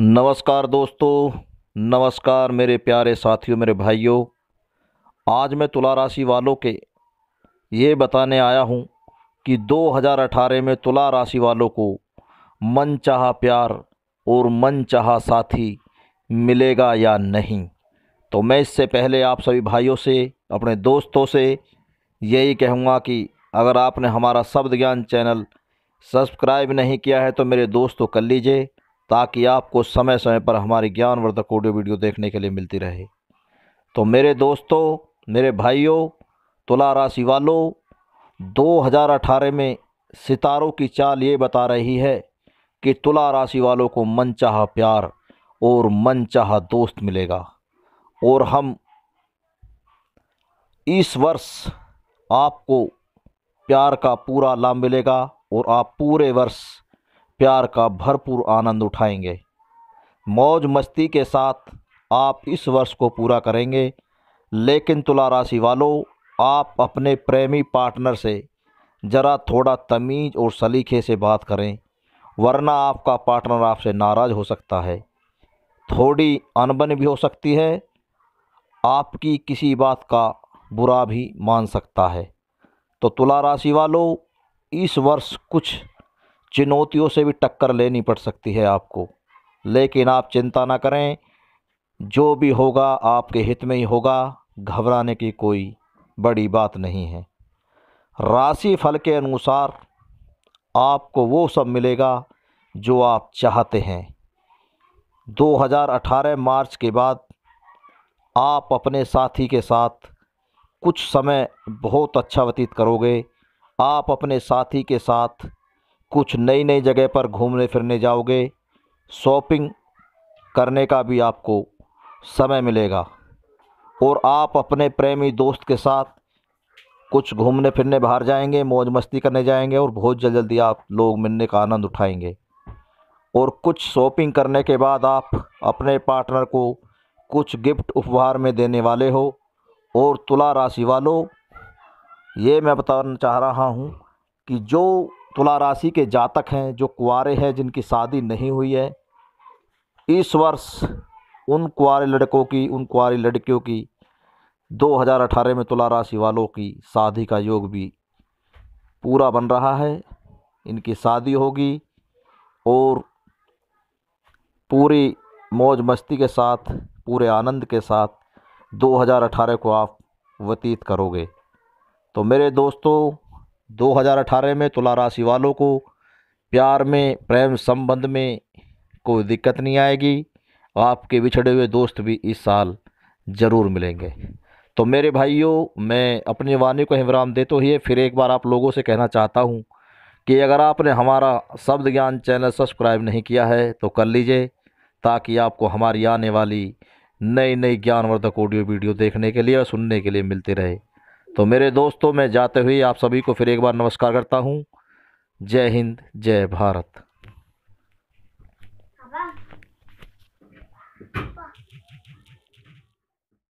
नमस्कार दोस्तों नमस्कार मेरे प्यारे साथियों मेरे भाइयों आज मैं तुला राशि वालों के ये बताने आया हूँ कि 2018 में तुला राशि वालों को मन चाह प्यार और मन चाह साथी मिलेगा या नहीं तो मैं इससे पहले आप सभी भाइयों से अपने दोस्तों से यही कहूँगा कि अगर आपने हमारा शब्द ज्ञान चैनल सब्सक्राइब नहीं किया है तो मेरे दोस्तों कर लीजिए ताकि आपको समय समय पर हमारी ज्ञानवर्धक ऑडियो वीडियो देखने के लिए मिलती रहे तो मेरे दोस्तों मेरे भाइयों तुला राशि वालों 2018 में सितारों की चाल ये बता रही है कि तुला राशि वालों को मन चाह प्यार और मन चाह दोस्त मिलेगा और हम इस वर्ष आपको प्यार का पूरा लाभ मिलेगा और आप पूरे वर्ष प्यार का भरपूर आनंद उठाएंगे मौज मस्ती के साथ आप इस वर्ष को पूरा करेंगे लेकिन तुला राशि वालों आप अपने प्रेमी पार्टनर से ज़रा थोड़ा तमीज़ और सलीके से बात करें वरना आपका पार्टनर आपसे नाराज़ हो सकता है थोड़ी अनबन भी हो सकती है आपकी किसी बात का बुरा भी मान सकता है तो तुला राशि वालों इस वर्ष कुछ चुनौतियों से भी टक्कर लेनी पड़ सकती है आपको लेकिन आप चिंता ना करें जो भी होगा आपके हित में ही होगा घबराने की कोई बड़ी बात नहीं है राशि फल के अनुसार आपको वो सब मिलेगा जो आप चाहते हैं 2018 मार्च के बाद आप अपने साथी के साथ कुछ समय बहुत अच्छा व्यतीत करोगे आप अपने साथी के साथ कुछ नई नई जगह पर घूमने फिरने जाओगे शॉपिंग करने का भी आपको समय मिलेगा और आप अपने प्रेमी दोस्त के साथ कुछ घूमने फिरने बाहर जाएंगे मौज मस्ती करने जाएंगे और बहुत जल्द जल्दी आप लोग मिलने का आनंद उठाएंगे और कुछ शॉपिंग करने के बाद आप अपने पार्टनर को कुछ गिफ्ट उपहार में देने वाले हो और तुला राशि वालों ये मैं बताना चाह रहा हूँ कि जो तुला राशि के जातक हैं जो कुंवारे हैं जिनकी शादी नहीं हुई है इस वर्ष उन कुंवारे लड़कों की उन कुंवारी लड़कियों की 2018 में तुला राशि वालों की शादी का योग भी पूरा बन रहा है इनकी शादी होगी और पूरी मौज मस्ती के साथ पूरे आनंद के साथ 2018 को आप व्यतीत करोगे तो मेरे दोस्तों 2018 में तुला राशि वालों को प्यार में प्रेम संबंध में कोई दिक्कत नहीं आएगी आपके बिछड़े हुए दोस्त भी इस साल ज़रूर मिलेंगे तो मेरे भाइयों मैं अपनी वाणी को हिमराम देते है फिर एक बार आप लोगों से कहना चाहता हूँ कि अगर आपने हमारा शब्द ज्ञान चैनल सब्सक्राइब नहीं किया है तो कर लीजिए ताकि आपको हमारी आने वाली नई नई ज्ञानवर्धक ऑडियो वीडियो देखने के लिए और सुनने के लिए मिलते रहे तो मेरे दोस्तों मैं जाते हुए आप सभी को फिर एक बार नमस्कार करता हूँ जय हिंद जय भारत